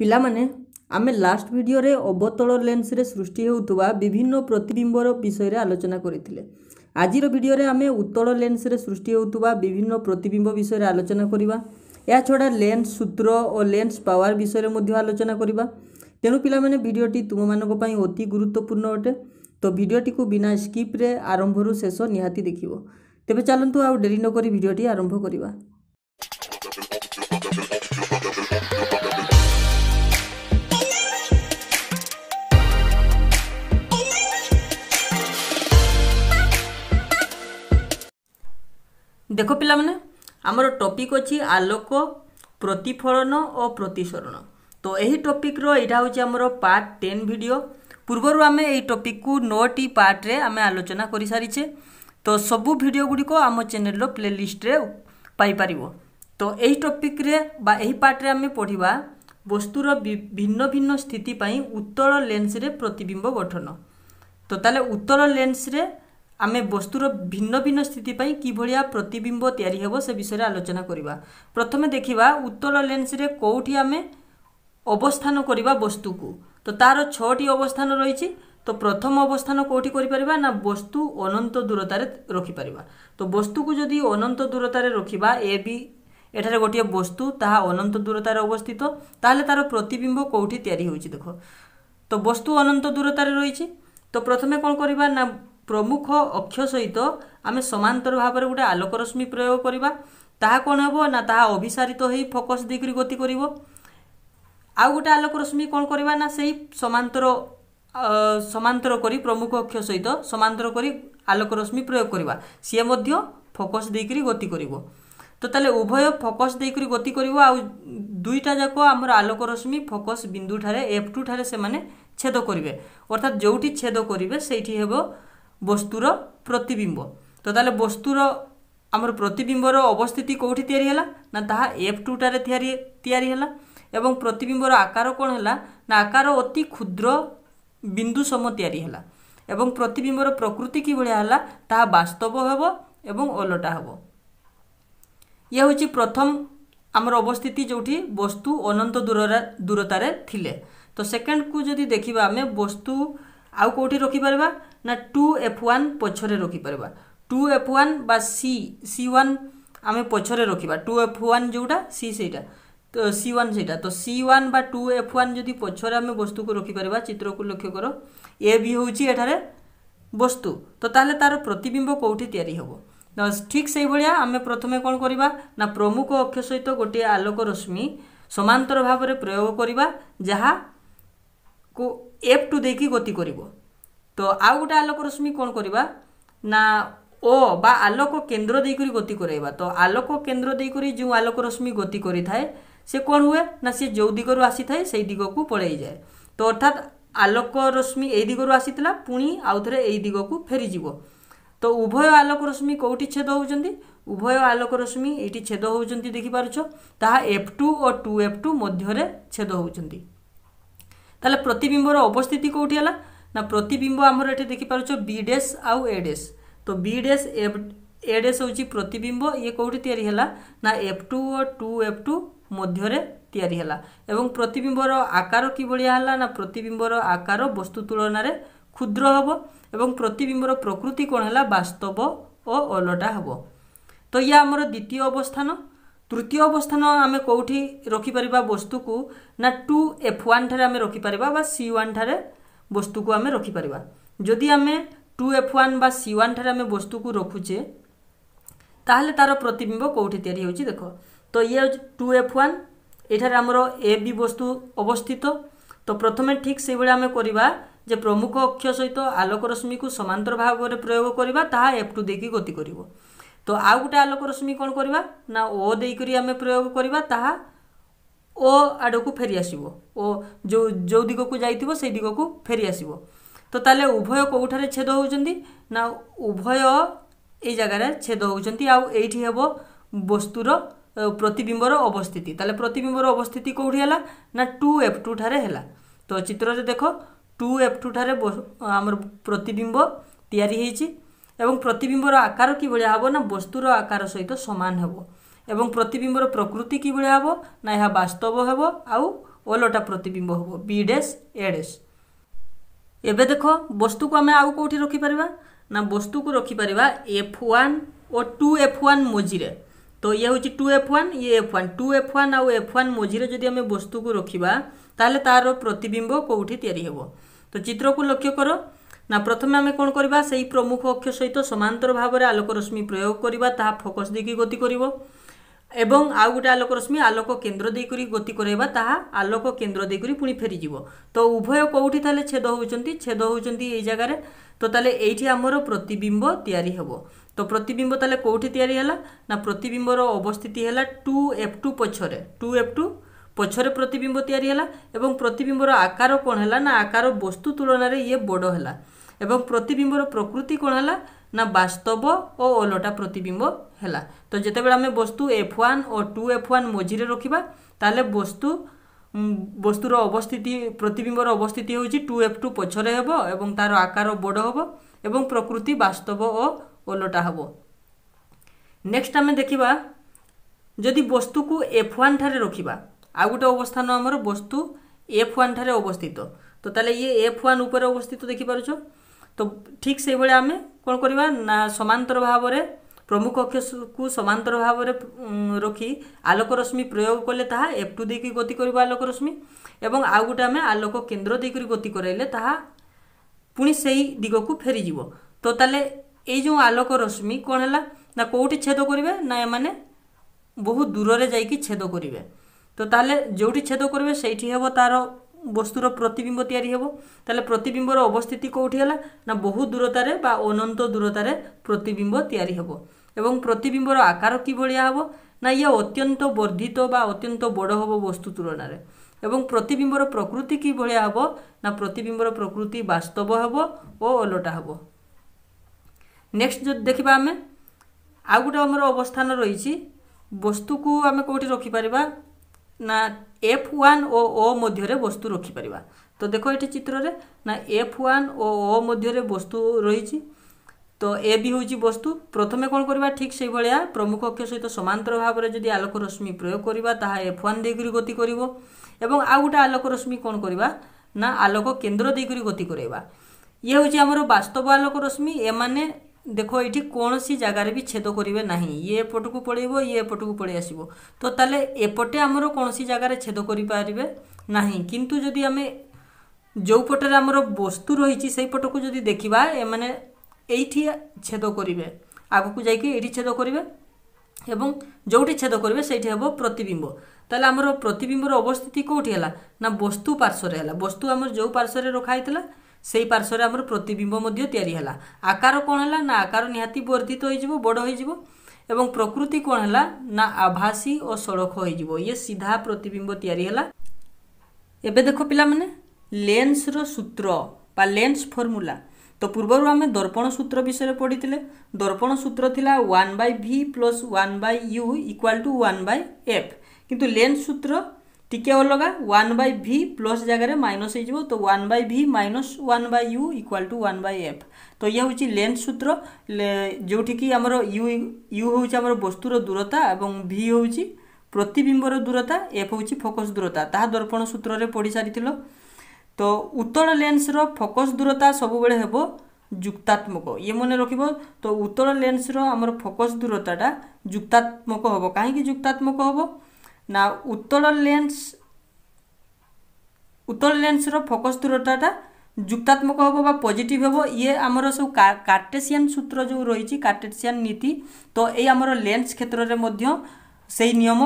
ପିଲାମାନେ ଆମେ ଲାଷ୍ଟ ଭିଡ଼ିଓରେ ଅବତଳ ଲେନ୍ସରେ ସୃଷ୍ଟି ହେଉଥିବା ବିଭିନ୍ନ ପ୍ରତିବିମ୍ବର ବିଷୟରେ ଆଲୋଚନା କରିଥିଲେ ଆଜିର ଭିଡ଼ିଓରେ ଆମେ ଉତ୍ତଳ ଲେନ୍ସରେ ସୃଷ୍ଟି ହେଉଥିବା ବିଭିନ୍ନ ପ୍ରତିବିମ୍ବ ବିଷୟରେ ଆଲୋଚନା କରିବା ଏହାଛଡ଼ା ଲେନ୍ସ ସୂତ୍ର ଓ ଲେନ୍ସ ପାୱାର ବିଷୟରେ ମଧ୍ୟ ଆଲୋଚନା କରିବା ତେଣୁ ପିଲାମାନେ ଭିଡ଼ିଓଟି ତୁମମାନଙ୍କ ପାଇଁ ଅତି ଗୁରୁତ୍ୱପୂର୍ଣ୍ଣ ଅଟେ ତ ଭିଡ଼ିଓଟିକୁ ବିନା ସ୍କିପ୍ରେ ଆରମ୍ଭରୁ ଶେଷ ନିହାତି ଦେଖିବ ତେବେ ଚାଲନ୍ତୁ ଆଉ ଡେରି ନକରି ଭିଡ଼ିଓଟି ଆରମ୍ଭ କରିବା ଦେଖ ପିଲାମାନେ ଆମର ଟପିକ୍ ଅଛି ଆଲୋକ ପ୍ରତିଫଳନ ଓ ପ୍ରତିସରଣ ତ ଏହି ଟପିକ୍ର ଏଇଟା ହେଉଛି ଆମର ପାର୍ଟ ଟେନ୍ ଭିଡ଼ିଓ ପୂର୍ବରୁ ଆମେ ଏହି ଟପିକ୍କୁ ନଅଟି ପାର୍ଟରେ ଆମେ ଆଲୋଚନା କରିସାରିଛେ ତ ସବୁ ଭିଡ଼ିଓ ଗୁଡ଼ିକ ଆମ ଚ୍ୟାନେଲ୍ର ପ୍ଲେଲିଷ୍ଟରେ ପାଇପାରିବ ତ ଏହି ଟପିକ୍ରେ ବା ଏହି ପାର୍ଟରେ ଆମେ ପଢ଼ିବା ବସ୍ତୁର ଭିନ୍ନ ଭିନ୍ନ ସ୍ଥିତି ପାଇଁ ଉତ୍ତଳ ଲେନ୍ସରେ ପ୍ରତିବିମ୍ବ ଗଠନ ତ ତାହେଲେ ଉତ୍ତଳ ଲେନ୍ସରେ ଆମେ ବସ୍ତୁର ଭିନ୍ନ ଭିନ୍ନ ସ୍ଥିତି ପାଇଁ କିଭଳିଆ ପ୍ରତିବିମ୍ବ ତିଆରି ହେବ ସେ ବିଷୟରେ ଆଲୋଚନା କରିବା ପ୍ରଥମେ ଦେଖିବା ଉତ୍ତଳ ଲେନ୍ସରେ କେଉଁଠି ଆମେ ଅବସ୍ଥାନ କରିବା ବସ୍ତୁକୁ ତ ତା'ର ଛଅଟି ଅବସ୍ଥାନ ରହିଛି ତ ପ୍ରଥମ ଅବସ୍ଥାନ କେଉଁଠି କରିପାରିବା ନା ବସ୍ତୁ ଅନନ୍ତ ଦୂରତାରେ ରଖିପାରିବା ତ ବସ୍ତୁକୁ ଯଦି ଅନନ୍ତ ଦୂରତାରେ ରଖିବା ଏ ବି ଏଠାରେ ଗୋଟିଏ ବସ୍ତୁ ତାହା ଅନନ୍ତ ଦୂରତାରେ ଅବସ୍ଥିତ ତାହେଲେ ତା'ର ପ୍ରତିବିମ୍ବ କେଉଁଠି ତିଆରି ହେଉଛି ଦେଖ ତ ବସ୍ତୁ ଅନନ୍ତ ଦୂରତାରେ ରହିଛି ତ ପ୍ରଥମେ କ'ଣ କରିବା ନା প্রমুখ অক্ষ সহিত আমি সমান্তর ভাবে গোটে আলোকরশ্মি প্রয়োগ করা ତାହା କ'ଣ ହେବ ନା ତାହା ଅଭିସାରିତ ହୋଇ ଫୋକସ୍ ଦେଇକରି ଗତି କରିବ ଆଉ ଗୋଟେ ଆଲୋକରଶ୍ମି କ'ଣ କରିବା ନା ସେଇ ସମାନ୍ତର ସମାନ୍ତର କରି ପ୍ରମୁଖ ଅକ୍ଷ ସହିତ ସମାନ୍ତର କରି ଆଲୋକରଶ୍ମି ପ୍ରୟୋଗ କରିବା ସିଏ ମଧ୍ୟ ଫୋକସ୍ ଦେଇକରି ଗତି କରିବ ତ ତାହେଲେ ଉଭୟ ଫୋକସ୍ ଦେଇକରି ଗତି କରିବ ଆଉ ଦୁଇଟା ଯାକ ଆମର ଆଲୋକରଶ୍ମି ଫୋକସ୍ ବିନ୍ଦୁଠାରେ ଏଫ୍ ଟୁ ଠାରେ ସେମାନେ ଛେଦ କରିବେ ଅର୍ଥାତ୍ ଯେଉଁଠି ଛେଦ କରିବେ ସେଇଠି ହେବ ବସ୍ତୁର ପ୍ରତିବିମ୍ବ ତ ତାହେଲେ ବସ୍ତୁର ଆମର ପ୍ରତିବିମ୍ବର ଅବସ୍ଥିତି କେଉଁଠି ତିଆରି ହେଲା ନା ତାହା ଏଫ୍ ଟୁଟାରେ ତିଆରି ତିଆରି ହେଲା ଏବଂ ପ୍ରତିବିମ୍ବର ଆକାର କ'ଣ ହେଲା ନା ଆକାର ଅତି କ୍ଷୁଦ୍ର ବିନ୍ଦୁ ସମ ତିଆରି ହେଲା ଏବଂ ପ୍ରତିବିମ୍ବର ପ୍ରକୃତି କିଭଳିଆ ହେଲା ତାହା ବାସ୍ତବ ହେବ ଏବଂ ଓଲଟା ହେବ ଇଏ ହେଉଛି ପ୍ରଥମ ଆମର ଅବସ୍ଥିତି ଯେଉଁଠି ବସ୍ତୁ ଅନନ୍ତ ଦୂରରେ ଦୂରତାରେ ଥିଲେ ତ ସେକେଣ୍ଡକୁ ଯଦି ଦେଖିବା ଆମେ ବସ୍ତୁ ଆଉ କେଉଁଠି ରଖିପାରିବା ନା ଟୁ ଏଫ୍ ୱାନ୍ ପଛରେ ରଖିପାରିବା ଟୁ ଏଫ୍ ୱାନ୍ ବା ସି ସି ୱାନ୍ ଆମେ ପଛରେ ରଖିବା ଟୁ ଏଫ୍ ୱାନ୍ ଯେଉଁଟା ସି ସେଇଟା ତ ସି ୱାନ୍ ସେଇଟା ତ ସି ୱାନ୍ ବା ଟୁ ଏଫ୍ ୱାନ୍ ଯଦି ପଛରେ ଆମେ ବସ୍ତୁକୁ ରଖିପାରିବା ଚିତ୍ରକୁ ଲକ୍ଷ୍ୟ କର ଏ ବି ହେଉଛି ଏଠାରେ ବସ୍ତୁ ତ ତାହେଲେ ତା'ର ପ୍ରତିବିମ୍ବ କେଉଁଠି ତିଆରି ହେବ ଠିକ୍ ସେଇଭଳିଆ ଆମେ ପ୍ରଥମେ କ'ଣ କରିବା ନା ପ୍ରମୁଖ ଅକ୍ଷ ସହିତ ଗୋଟିଏ ଆଲୋକ ରଶ୍ମି ସମାନ୍ତର ଭାବରେ ପ୍ରୟୋଗ କରିବା ଯାହା କୁ ଏଫ୍ ଟୁ ଦେଇକି ଗତି କରିବ ତ ଆଉ ଗୋଟେ ଆଲୋକ ରଶ୍ମି କ'ଣ କରିବା ନା ଓ ବା ଆଲୋକ କେନ୍ଦ୍ର ଦେଇକରି ଗତି କରାଇବା ତ ଆଲୋକ କେନ୍ଦ୍ର ଦେଇକରି ଯେଉଁ ଆଲୋକ ରଶ୍ମି ଗତି କରିଥାଏ ସେ କ'ଣ ହୁଏ ନା ସେ ଯେଉଁ ଦିଗରୁ ଆସିଥାଏ ସେଇ ଦିଗକୁ ପଳାଇଯାଏ ତ ଅର୍ଥାତ୍ ଆଲୋକ ରଶ୍ମି ଏଇ ଦିଗରୁ ଆସିଥିଲା ପୁଣି ଆଉଥରେ ଏଇ ଦିଗକୁ ଫେରିଯିବ ତ ଉଭୟ ଆଲୋକ ରଶ୍ମି କେଉଁଠି ଛେଦ ହେଉଛନ୍ତି ଉଭୟ ଆଲୋକ ରଶ୍ମି ଏଇଠି ଛେଦ ହେଉଛନ୍ତି ଦେଖିପାରୁଛ ତାହା ଏଫ୍ ଟୁ ଓ ଟୁ ଏଫ୍ ଟୁ ମଧ୍ୟରେ ଛେଦ ହେଉଛନ୍ତି ତାହେଲେ ପ୍ରତିବିମ୍ବର ଅବସ୍ଥିତି କେଉଁଠି ହେଲା ନା ପ୍ରତିବିମ୍ବ ଆମର ଏଠି ଦେଖିପାରୁଛ ବି ଡେସ୍ ଆଉ ଏ ଡେସ୍ ତ ବି ଡେସ୍ ଏଫ ଏ ଡେସ୍ ହେଉଛି ପ୍ରତିବିମ୍ବ ଇଏ କେଉଁଠି ତିଆରି ହେଲା ନା ଏଫ୍ ଟୁ ଓ ଟୁ ଏଫ୍ ଟୁ ମଧ୍ୟରେ ତିଆରି ହେଲା ଏବଂ ପ୍ରତିବିମ୍ବର ଆକାର କିଭଳିଆ ହେଲା ନା ପ୍ରତିବିମ୍ବର ଆକାର ବସ୍ତୁ ତୁଳନାରେ କ୍ଷୁଦ୍ର ହେବ ଏବଂ ପ୍ରତିବିମ୍ବର ପ୍ରକୃତି କ'ଣ ହେଲା ବାସ୍ତବ ଓ ଅଲଟା ହେବ ତ ଇଏ ଆମର ଦ୍ୱିତୀୟ ଅବସ୍ଥାନ ତୃତୀୟ ଅବସ୍ଥାନ ଆମେ କେଉଁଠି ରଖିପାରିବା ବସ୍ତୁକୁ ନା ଟୁ ଏଫ୍ ୱାନ୍ ଠାରେ ଆମେ ରଖିପାରିବା ବା ସି ୱାନ୍ ଠାରେ ବସ୍ତୁକୁ ଆମେ ରଖିପାରିବା ଯଦି ଆମେ ଟୁ ଏଫ୍ ୱାନ୍ ବା ସି ୱାନ୍ ଠାରେ ଆମେ ବସ୍ତୁକୁ ରଖୁଛେ ତାହେଲେ ତା'ର ପ୍ରତିବିମ୍ବ କେଉଁଠି ତିଆରି ହେଉଛି ଦେଖ ତ ଇଏ ଟୁ ଏଫ୍ ୱାନ୍ ଏଠାରେ ଆମର ଏ ବି ବସ୍ତୁ ଅବସ୍ଥିତ ତ ପ୍ରଥମେ ଠିକ୍ ସେଇଭଳି ଆମେ କରିବା ଯେ ପ୍ରମୁଖ ଅକ୍ଷ ସହିତ ଆଲୋକ ରଶ୍ମିକୁ ସମାନ୍ତର ଭାବରେ ପ୍ରୟୋଗ କରିବା ତାହା ଏଫ୍ ଟୁ ଦେଇକି ଗତି କରିବ তো ଆଉ ଗୋଟେ ଆଲୋକ ରଶ୍ମି କ'ଣ କରିବା ନା ଓ ଦେଇକରି ଆମେ ପ୍ରୟୋଗ କରିବା ତାହା ଓ ଆଡ଼କୁ ଫେରି ଆସିବ ଓ ଯେଉଁ ଯେଉଁ ଦିଗକୁ ଯାଇଥିବ ସେଇ ଦିଗକୁ ଫେରି ଆସିବ ତ ତାହେଲେ ଉଭୟ କେଉଁଠାରେ ଛେଦ ହେଉଛନ୍ତି ନା ଉଭୟ ଏଇ ଜାଗାରେ ଛେଦ ହେଉଛନ୍ତି ଆଉ ଏଇଠି ହେବ ବସ୍ତୁର ପ୍ରତିବିମ୍ବର ଅବସ୍ଥିତି ତାହେଲେ ପ୍ରତିବିମ୍ବର ଅବସ୍ଥିତି କେଉଁଠି ହେଲା ନା ଟୁ ଏଫ୍ ଟୁ ଠାରେ ହେଲା ତ ଚିତ୍ରରେ ଦେଖ ଟୁ ଏଫ୍ ଟୁ ଠାରେ ଆମର ପ୍ରତିବିମ୍ବ ତିଆରି ହେଇଛି ଏବଂ ପ୍ରତିବିମ୍ବର ଆକାର କିଭଳି ହେବ ନା ବସ୍ତୁର ଆକାର ସହିତ ସମାନ ହେବ ଏବଂ ପ୍ରତିବିମ୍ବର ପ୍ରକୃତି କିଭଳି ହେବ ନା ଏହା ବାସ୍ତବ ହେବ ଆଉ ଓଲଟା ପ୍ରତିବିମ୍ବ ହେବ ବି ଡେସ୍ ଏ ଡେସ୍ ଏବେ ଦେଖ ବସ୍ତୁକୁ ଆମେ ଆଉ କେଉଁଠି ରଖିପାରିବା ନା ବସ୍ତୁକୁ ରଖିପାରିବା ଏଫ୍ ୱାନ୍ ଓ ଟୁ ଏଫ୍ ୱାନ୍ ମଝିରେ ତ ଇଏ ହେଉଛି ଟୁ ଏଫ୍ ୱାନ୍ ଇଏ F one two F one ଆଉ ଏଫ୍ ୱାନ୍ ମଝିରେ ଯଦି ଆମେ ବସ୍ତୁକୁ ରଖିବା ତାହେଲେ ତା'ର ପ୍ରତିବିମ୍ବ କେଉଁଠି ତିଆରି ହେବ ତ ଚିତ୍ରକୁ ଲକ୍ଷ୍ୟ କର ନା ପ୍ରଥମେ ଆମେ କ'ଣ କରିବା ସେହି ପ୍ରମୁଖ ଅକ୍ଷ ସହିତ ସମାନ୍ତର ଭାବରେ ଆଲୋକରଶ୍ମି ପ୍ରୟୋଗ କରିବା ତାହା ଫୋକସ୍ ଦେଇକି ଗତି କରିବ ଏବଂ ଆଉ ଗୋଟେ ଆଲୋକରଶ୍ମି ଆଲୋକ କେନ୍ଦ୍ର ଦେଇକରି ଗତି କରାଇବା ତାହା ଆଲୋକ କେନ୍ଦ୍ର ଦେଇକରି ପୁଣି ଫେରିଯିବ ତ ଉଭୟ କେଉଁଠି ତାହେଲେ ଛେଦ ହେଉଛନ୍ତି ଛେଦ ହେଉଛନ୍ତି ଏଇ ଜାଗାରେ ତ ତାହେଲେ ଏଇଠି ଆମର ପ୍ରତିବିମ୍ବ ତିଆରି ହେବ ତ ପ୍ରତିବିମ୍ବ ତାହେଲେ କେଉଁଠି ତିଆରି ହେଲା ନା ପ୍ରତିବିମ୍ବର ଅବସ୍ଥିତି ହେଲା ଟୁ ଏଫ୍ ଟୁ ପଛରେ ଟୁ ଏଫ୍ ଟୁ ପଛରେ ପ୍ରତିବିମ୍ବ ତିଆରି ହେଲା ଏବଂ ପ୍ରତିବିମ୍ବର ଆକାର କ'ଣ ହେଲା ନା ଆକାର ବସ୍ତୁ ତୁଳନାରେ ଇଏ ବଡ଼ ହେଲା এবং প্রতিবিম্বর প্রকৃতি কোণ হল না বাস্তব ও ওলটা প্রতিবিম্ব হল তো যেতবে আমি বস্তু এফ ওয়ান ও টু এফ ওয়ান মঝিরে রখিবা তাহলে বস্তু বস্তুর অবস্থিতি প্রতিবিম্বর অবস্থিতি হচ্ছে টু এফ টু পছরে হব এবং তার আকার বড় হব এবং প্রকৃতি বাস্তব ও ওলটা হব নেক্সট আমি দেখিবা যদি বস্তুকু এফ ওয়ান ঠারে রখিবা ଆଉ গোটে অবস্থান আমার বস্তু এফ ওয়ান ঠারে অবস্থিত তো তাহলে ইয়ে এফ ওয়ান উপরে অবস্থিত ଦେଖିପାରୁଛ তো ঠিক সেইভাবে ଆମେ କ'ଣ କରିବା ନା ସମାନ୍ତର ଭାବରେ ପ୍ରମୁଖ ଅକ୍ଷକୁ ସମାନ୍ତର ଭାବରେ ରଖି ଆଲୋକ ରଶ୍ମି ପ୍ରୟୋଗ କଲେ ତାହା ଏଫ୍ ଟୁ ଦେଇକି ଗତି କରିବ ଆଲୋକ ରଶ୍ମି ଏବଂ ଆଉ ଗୋଟେ ଆମେ ଆଲୋକ କେନ୍ଦ୍ର ଦେଇକରି ଗତି କରାଇଲେ ତାହା ପୁଣି ସେଇ ଦିଗକୁ ଫେରିଯିବ ତ ତାହେଲେ ଏଇ ଯେଉଁ ଆଲୋକ ରଶ୍ମି କ'ଣ ହେଲା ନା କେଉଁଠି ଛେଦ କରିବେ ନା ଏମାନେ ବହୁତ ଦୂରରେ ଯାଇକି ଛେଦ କରିବେ ତ ତାହେଲେ ଯେଉଁଠି ଛେଦ କରିବେ ସେଇଠି ହେବ ତା'ର ବସ୍ତୁର ପ୍ରତିବିମ୍ବ ତିଆରି ହେବ ତାହେଲେ ପ୍ରତିବିମ୍ବର ଅବସ୍ଥିତି କେଉଁଠି ହେଲା ନା ବହୁ ଦୂରତାରେ ବା ଅନନ୍ତ ଦୂରତାରେ ପ୍ରତିବିମ୍ବ ତିଆରି ହେବ ଏବଂ ପ୍ରତିବିମ୍ବର ଆକାର କିଭଳିଆ ହେବ ନା ଇଏ ଅତ୍ୟନ୍ତ ବର୍ଦ୍ଧିତ ବା ଅତ୍ୟନ୍ତ ବଡ଼ ହେବ ବସ୍ତୁ ତୁଳନାରେ ଏବଂ ପ୍ରତିବିମ୍ବର ପ୍ରକୃତି କିଭଳିଆ ହେବ ନା ପ୍ରତିବିମ୍ବର ପ୍ରକୃତି ବାସ୍ତବ ହେବ ଓ ଅଲଟା ହେବ ନେକ୍ସଟ ଯଦି ଦେଖିବା ଆମେ ଆଉ ଗୋଟେ ଆମର ଅବସ୍ଥାନ ରହିଛି ବସ୍ତୁକୁ ଆମେ କେଉଁଠି ରଖିପାରିବା না এফ ওয়ান ও ও মধ্যে বস্তু রখিপারা তো দেখো এটি চিত্রে না এফ ওয়ান ও ও মধ্যে বস্তু রয়েছে তো এ বি হচ্ছে বস্তু প্রথমে কোণ করা ঠিক সেইভাবে প্রমুখ অক্ষ সহ সমান্তর ভাবে যদি আলোক রশ্মি প্রয়োগ করা তাহা এফ ওয়ান দিয়ে গতি করব এবং আউ গোটে আলোক রশ্মি কোণ করা না আলোক কেন্দ্র দিয়ে গতি করাইবা ইয়ে হচ্ছে আমার বাস্তব আলোক রশ্মি এমানে ଦେଖ ଏଇଠି କୌଣସି ଜାଗାରେ ବି ଛେଦ କରିବେ ନାହିଁ ଇଏ ଏପଟକୁ ପଳେଇବ ଇଏ ଏପଟକୁ ପଳେଇ ଆସିବ ତ ତାହେଲେ ଏପଟେ ଆମର କୌଣସି ଜାଗାରେ ଛେଦ କରିପାରିବେ ନାହିଁ କିନ୍ତୁ ଯଦି ଆମେ ଯେଉଁ ପଟରେ ଆମର ବସ୍ତୁ ରହିଛି ସେଇ ପଟକୁ ଯଦି ଦେଖିବା ଏମାନେ ଏଇଠି ଛେଦ କରିବେ ଆଗକୁ ଯାଇକି ଏଇଠି ଛେଦ କରିବେ ଏବଂ ଯେଉଁଠି ଛେଦ କରିବେ ସେଇଠି ହେବ ପ୍ରତିବିମ୍ବ ତାହେଲେ ଆମର ପ୍ରତିବିମ୍ବର ଅବସ୍ଥିତି କେଉଁଠି ହେଲା ନା ବସ୍ତୁ ପାର୍ଶ୍ୱରେ ହେଲା ବସ୍ତୁ ଆମର ଯେଉଁ ପାର୍ଶ୍ୱରେ ରଖା ହେଇଥିଲା সেই পার্শ্বরে আমার ପ୍ରତିବିମ୍ବ ମଧ୍ୟ ତିଆରି ହେଲା ଆକାର କ'ଣ ହେଲା ନା ଆକାର ନିହାତି ବର୍ଦ୍ଧିତ ହୋଇଯିବ ବଡ଼ ହୋଇଯିବ ଏବଂ ପ୍ରକୃତି କ'ଣ ହେଲା ନା ଆଭାସୀ ଓ ସଡ଼କ ହୋଇଯିବ ଇଏ ସିଧା ପ୍ରତିବିମ୍ବ ତିଆରି ହେଲା ଏବେ ଦେଖ ପିଲାମାନେ ଲେନ୍ସର ସୂତ୍ର ବା ଲେନ୍ସ ଫର୍ମୁଲା ତ ପୂର୍ବରୁ ଆମେ ଦର୍ପଣ ସୂତ୍ର ବିଷୟରେ ପଢ଼ିଥିଲେ ଦର୍ପଣ ସୂତ୍ର ଥିଲା one by V plus one by U equal to one by F କିନ୍ତୁ ଲେନ୍ସ ସୂତ୍ର টিকে অলগা ওয়ান বাই ভি প্লস জায়গায় মাইনস হয়ে যাব তো one by V minus one by U equal to one by F তো ইয়ে হচ্ছে লেন্থ সূত্র যেটিকি আমার ইউ ইউ হচ্ছে আমার বস্তুর দূরতা এবং ভি হচ্ছে প্রতিবিম্বর দূরতা এফ হচ্ছে ফোকস দূরতা তাহা দর্পণ সূত্রে পড়ি সারি তো উত্তল লেন্সর ফোকস দূরতা সবুলে হব যুক্তাত্মক ইয়ে মনে রাখব তো উত্তল লেন্সর আমার ফোকস দূরতাটা যুক্তাত্মক হব কাহি যুক্তাত্মক হব Now উত্তল লেন্স উত্তল লেন্সর ফোকস দূরতাটা যুক্তাত্মক হব বা পজিটিভ হব ইয়ে আমার সব কার্টেসিয়ান সূত্র যে রয়েছে কার্টেসিয়ান নীতি তো এই আমার লেন্স ক্ষেত্রে মধ্য সেই নিয়ম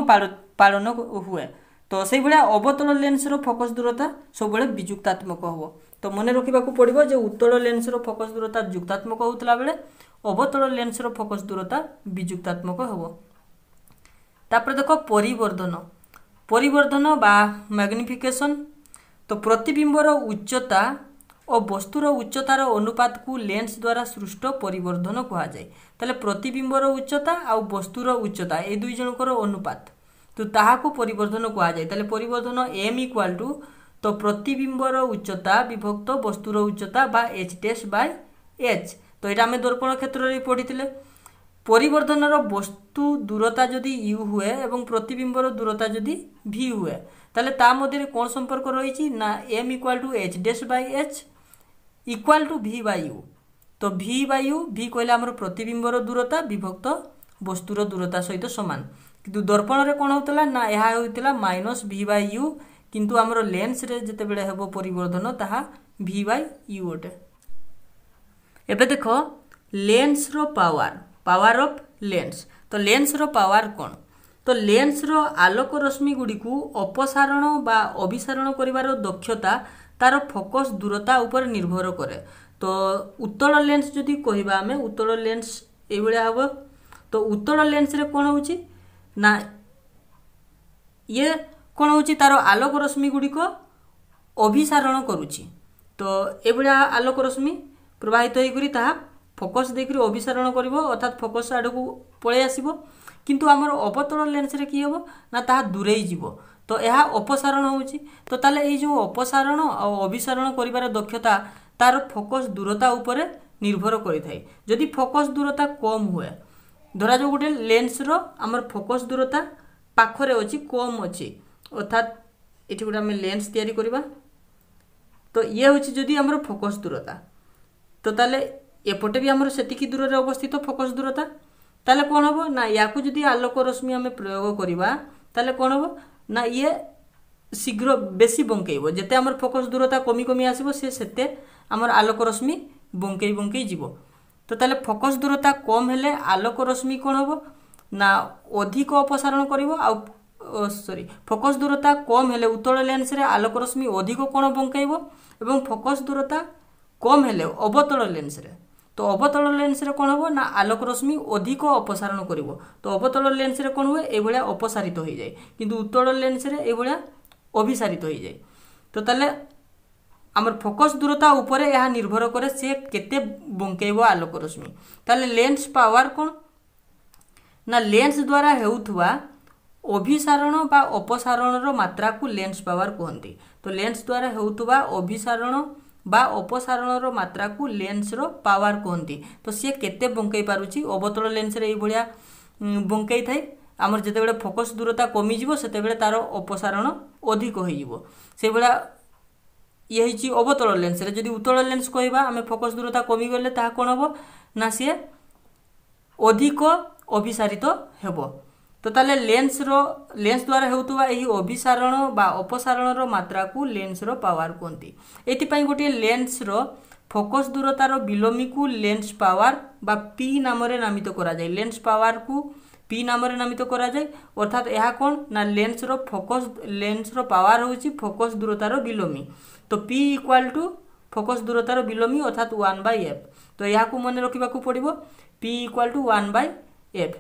পালন হুয়ে তো সেইভাবে অবতল লেন্সর ফোকস দূরতা সবুলে বিযুক্তাত্মক হব তো মনে রাখা পড়ব যে উত্তল লেন্সর ফোকস দূরতা যুক্তাত্মক হোলা বেড়ে অবতল লেন্সর ফোকস দূরতা বিযুক্তাত্মক হব ତାପରେ ଦେଖ ପରିବର୍ଦ୍ଧନ ପରିବର୍ଦ୍ଧନ ବା ମ୍ୟାଗ୍ନିଫିକେସନ୍ ତ ପ୍ରତିବିମ୍ବର ଉଚ୍ଚତା ଓ ବସ୍ତୁର ଉଚ୍ଚତାର ଅନୁପାତକୁ ଲେନ୍ସ ଦ୍ୱାରା ସୃଷ୍ଟ ପରିବର୍ଦ୍ଧନ କୁହାଯାଏ ତାହେଲେ ପ୍ରତିବିମ୍ବର ଉଚ୍ଚତା ଆଉ ବସ୍ତୁର ଉଚ୍ଚତା ଏ ଦୁଇ ଜଣଙ୍କର ଅନୁପାତ ତ ତାହାକୁ ପରିବର୍ଦ୍ଧନ କୁହାଯାଏ ତାହେଲେ ପରିବର୍ଦ୍ଧନ ଏମ୍ ଇକ୍ୱାଲ୍ ଟୁ ତ ପ୍ରତିବିମ୍ବର ଉଚ୍ଚତା ବିଭକ୍ତ ବସ୍ତୁର ଉଚ୍ଚତା ବା ଏଚ୍ ଟେସ୍ ବାଇ ଏଚ୍ ତ ଏଇଟା ଆମେ ଦର୍ପଣ କ୍ଷେତ୍ରରେ ପଢ଼ିଥିଲେ ପରିବର୍ତ୍ତନର ବସ୍ତୁ ଦୂରତା ଯଦି ୟୁ ହୁଏ ଏବଂ ପ୍ରତିବିମ୍ବର ଦୂରତା ଯଦି ଭି ହୁଏ ତାହେଲେ ତା ମଧ୍ୟରେ କ'ଣ ସମ୍ପର୍କ ରହିଛି ନା M equal to H dash by H equal to V by U ତ ଭି ବାଇ ୟୁ ଭି କହିଲେ ଆମର ପ୍ରତିବିମ୍ବର ଦୂରତା ବିଭକ୍ତ ବସ୍ତୁର ଦୂରତା ସହିତ ସମାନ କିନ୍ତୁ ଦର୍ପଣରେ କ'ଣ ହେଉଥିଲା ନା ଏହା ହେଉଥିଲା ମାଇନସ୍ ଭି ବାଇ ୟୁ କିନ୍ତୁ ଆମର ଲେନ୍ସରେ ଯେତେବେଳେ ହେବ ପରିବର୍ତ୍ତନ ତାହା ଭି ବାଇ ୟୁ ଅଟେ ଏବେ ଦେଖ ଲେନ୍ସର ପାୱାର ପାୱାର ଅଫ୍ ଲେନ୍ସ ତ ଲେନ୍ସର ପାୱାର କ'ଣ ତ ଲେନ୍ସର ଆଲୋକ ରଶ୍ମିଗୁଡ଼ିକୁ ଅପସାରଣ ବା ଅଭିସାରଣ କରିବାର ଦକ୍ଷତା ତାର ଫୋକସ୍ ଦୂରତା ଉପରେ ନିର୍ଭର କରେ ତ ଉତ୍ତଳ ଲେନ୍ସ ଯଦି କହିବା ଆମେ ଉତ୍ତଳ ଲେନ୍ସ ଏଇଭଳିଆ ହେବ ତ ଉତ୍ତଳ ଲେନ୍ସରେ କ'ଣ ହେଉଛି ନା ଇଏ କ'ଣ ହେଉଛି ତାର ଆଲୋକ ରଶ୍ମିଗୁଡ଼ିକ ଅଭିସାରଣ କରୁଛି ତ ଏଭଳିଆ ଆଲୋକ ରଶ୍ମି ପ୍ରବାହିତ ହୋଇକରି ତାହା ଫୋକସ୍ ଦେଇକରି ଅଭିସାରଣ କରିବ ଅର୍ଥାତ୍ ଫୋକସ୍ ଆଡ଼କୁ ପଳେଇ ଆସିବ କିନ୍ତୁ ଆମର ଅବତଳ ଲେନ୍ସରେ କି ହେବ ନା ତାହା ଦୂରେଇ ଯିବ ତ ଏହା ଅପସାରଣ ହେଉଛି ତ ତାହେଲେ ଏଇ ଯେଉଁ ଅପସାରଣ ଆଉ ଅଭିସାରଣ କରିବାର ଦକ୍ଷତା ତା'ର ଫୋକସ୍ ଦୂରତା ଉପରେ ନିର୍ଭର କରିଥାଏ ଯଦି ଫୋକସ୍ ଦୂରତା କମ୍ ହୁଏ ଧରାଯାଉ ଗୋଟେ ଲେନ୍ସର ଆମର ଫୋକସ୍ ଦୂରତା ପାଖରେ ଅଛି କମ୍ ଅଛି ଅର୍ଥାତ୍ ଏଠି ଗୋଟେ ଆମେ ଲେନ୍ସ ତିଆରି କରିବା ତ ଇଏ ହେଉଛି ଯଦି ଆମର ଫୋକସ୍ ଦୂରତା ତ ତାହେଲେ এপটে বি আমার সেটিকি দূরে অবস্থিত ফোকস দূরতা তাহলে কোণ হব না ইয়াকু যদি আলোক রশ্মি আমি প্রয়োগ করা তাহলে কোণ হব না ইয়ে শীঘ্র বেশি বঙ্কেইব যেতে আমার ফোকস দূরতা কমি কমি আসব সে সেতে আমার আলোক রশ্মি বঙ্কেই বঙ্কেই যাব তো তাহলে ফোকস দূরতা কম হলে আলোক রশ্মি কোণ হব না অধিক অপসারণ করব আউ সরি ফোকস দূরতা কম হলে উত্তল লেন্সরে আলোক রশ্মি অধিক কোণ বঙ্কাইব এবং ফোকস দূরতা কম হলে অবতল লেন্সরে ତ ଅବତଳ ଲେନ୍ସରେ କ'ଣ ହେବ ନା ଆଲୋକ ରଶ୍ମି ଅଧିକ ଅପସାରଣ କରିବ ତ ଅବତଳ ଲେନ୍ସରେ କ'ଣ ହୁଏ ଏଇଭଳିଆ ଅପସାରିତ ହୋଇଯାଏ କିନ୍ତୁ ଉତ୍ତଳ ଲେନ୍ସରେ ଏଇଭଳିଆ ଅଭିସାରିତ ହୋଇଯାଏ ତ ତାହେଲେ ଆମର ଫୋକସ୍ ଦୂରତା ଉପରେ ଏହା ନିର୍ଭର କରେ ସେ କେତେ ବଙ୍କେଇବ ଆଲୋକ ରଶ୍ମି ତାହେଲେ ଲେନ୍ସ ପାୱାର କ'ଣ ନା ଲେନ୍ସ ଦ୍ୱାରା ହେଉଥିବା ଅଭିସାରଣ ବା ଅପସାରଣର ମାତ୍ରାକୁ ଲେନ୍ସ ପାୱାର କୁହନ୍ତି ତ ଲେନ୍ସ ଦ୍ୱାରା ହେଉଥିବା ଅଭିସାରଣ ବା ଅପସାରଣର ମାତ୍ରାକୁ ଲେନ୍ସର ପାୱାର କୁହନ୍ତି ତ ସିଏ କେତେ ବଙ୍କେଇ ପାରୁଛି ଅବତଳ ଲେନ୍ସରେ ଏଇଭଳିଆ ବଙ୍କେଇ ଥାଏ ଆମର ଯେତେବେଳେ ଫୋକସ୍ ଦୂରତା କମିଯିବ ସେତେବେଳେ ତା'ର ଅପସାରଣ ଅଧିକ ହୋଇଯିବ ସେଇଭଳିଆ ଇଏ ହେଉଛି ଅବତଳ ଲେନ୍ସରେ ଯଦି ଉତ୍ତଳ ଲେନ୍ସ କହିବା ଆମେ ଫୋକସ୍ ଦୂରତା କମିଗଲେ ତାହା କ'ଣ ହେବ ନା ସିଏ ଅଧିକ ଅଭିସାରିତ ହେବ ତ ତାହେଲେ ଲେନ୍ସର ଲେନ୍ସ ଦ୍ୱାରା ହେଉଥିବା ଏହି ଅଭିସାରଣ ବା ଅପସାରଣର ମାତ୍ରାକୁ ଲେନ୍ସର ପାୱାର କୁହନ୍ତି ଏଥିପାଇଁ ଗୋଟିଏ ଲେନ୍ସର ଫୋକସ୍ ଦୂରତାର ବିଲୋମୀକୁ ଲେନ୍ସ ପାୱାର ବା ପି ନାମରେ ନାମିତ କରାଯାଏ ଲେନ୍ସ ପାୱାରକୁ ପି ନାମରେ ନାମିତ କରାଯାଏ ଅର୍ଥାତ୍ ଏହା କ'ଣ ନା ଲେନ୍ସର ଫୋକସ୍ ଲେନ୍ସର ପାୱାର ହେଉଛି ଫୋକସ୍ ଦୂରତାର ବିଲୋମୀ ତ ପି ଇକ୍ୱାଲ୍ ଟୁ ଫୋକସ୍ ଦୂରତାର ବିଲୋମୀ ଅର୍ଥାତ୍ ୱାନ୍ ବାଇ ଏଫ୍ ତ ଏହାକୁ ମନେ ରଖିବାକୁ ପଡ଼ିବ P equal to one by F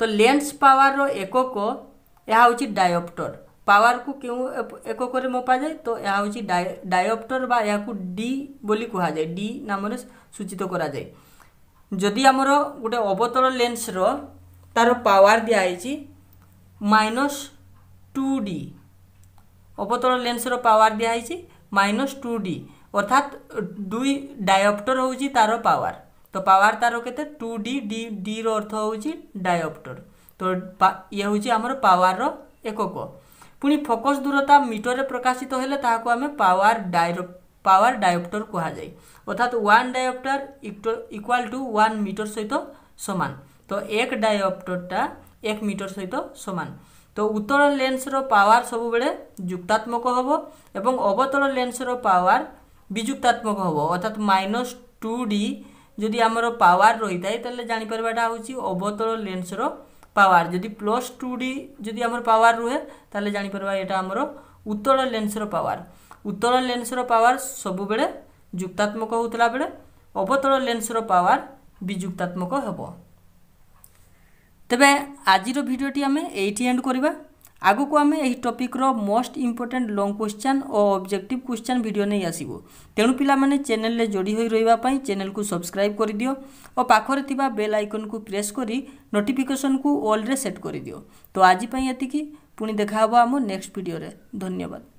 ତ ଲେନ୍ସ ପାୱାରର ଏକକ ଏହା ହେଉଛି ଡାୟପ୍ଟର ପାୱାରକୁ କେଉଁ ଏକକରେ ମପାଯାଏ ତ ଏହା ହେଉଛି ଡାୟପ୍ଟର ବା ଏହାକୁ ଡି ବୋଲି କୁହାଯାଏ ଡି ନାମରେ ସୂଚିତ କରାଯାଏ ଯଦି ଆମର ଗୋଟେ ଅବତଳ ଲେନ୍ସର ତାର ପାୱାର ଦିଆହେଇଛି ମାଇନସ୍ ଟୁ ଡି ଅବତଳ ଲେନ୍ସର ପାୱାର ଦିଆହେଇଛି ମାଇନସ୍ ଟୁ ଡି ଅର୍ଥାତ୍ ଦୁଇ ଡାୟପ୍ଟର ହେଉଛି ତାର ପାୱାର তো ପାୱାର ତାର କେତେ ଟୁ ଡି ଡି ଡିର ଅର୍ଥ ହେଉଛି ଡାୟପ୍ଟର ତ ଇଏ ହେଉଛି ଆମର ପାୱାରର ଏକକ ପୁଣି ଫୋକସ୍ ଦୂରତା ମିଟରରେ ପ୍ରକାଶିତ ହେଲେ ତାହାକୁ ଆମେ ପାୱାର ଡାୟର ପାୱାର ଡାୟପ୍ଟର କୁହାଯାଏ ଅର୍ଥାତ୍ one dioptre equal to one metre ସହିତ ସମାନ ତ ଏକ ଡାୟପ୍ଟରଟା ଏକ ମିଟର ସହିତ ସମାନ ତ ଉତ୍ତଳ ଲେନ୍ସର ପାୱାର ସବୁବେଳେ ଯୁକ୍ତାତ୍ମକ ହେବ ଏବଂ ଅବତଳ ଲେନ୍ସର ପାୱାର ବିଯୁକ୍ତାତ୍ମକ ହେବ ଅର୍ଥାତ୍ ମାଇନସ୍ ଟୁ ଡି যদি আমার পাওয়ার রয়েছে তাহলে জাঁপারটা হচ্ছে অবতল লেন্সর পাওয়ার যদি প্লস টু ডি যদি আমার পাওয়ার রুহে তাহলে জাঁপারা এটা আমার উত্তল লেন্সর পাওয়ার উত্তল লেন্সর পাওয়ার সবুবেলে যুক্তাত্মক হোলা বেড়ে অবতল লেন্সর পাওয়ার বিযুক্তাত্মক হব তেবে আজির ভিডিওটি আমি এইটি এন্ড করা ଆଗକୁ ଆମେ ଏହି ଟପିକ୍ର ମୋଷ୍ଟ ଇମ୍ପୋର୍ଟାଣ୍ଟ ଲଙ୍ଗ୍ କ୍ୱେଶ୍ଚନ୍ ଓ ଅବଜେକ୍ଟିଭ୍ କ୍ୱେଶ୍ଚନ୍ ଭିଡ଼ିଓ ନେଇ ଆସିବୁ ତେଣୁ ପିଲାମାନେ ଚ୍ୟାନେଲରେ ଯୋଡ଼ି ହୋଇ ରହିବା ପାଇଁ ଚ୍ୟାନେଲକୁ ସବସ୍କ୍ରାଇବ୍ କରିଦିଅ ଓ ପାଖରେ ଥିବା ବେଲ୍ ଆଇକନ୍କୁ ପ୍ରେସ୍ କରି ନୋଟିଫିକେସନ୍କୁ ଅଲ୍ରେ ସେଟ୍ କରିଦିଅ ତ ଆଜି ପାଇଁ ଏତିକି ପୁଣି ଦେଖାହେବ ଆମ ନେକ୍ସଟ ଭିଡ଼ିଓରେ ଧନ୍ୟବାଦ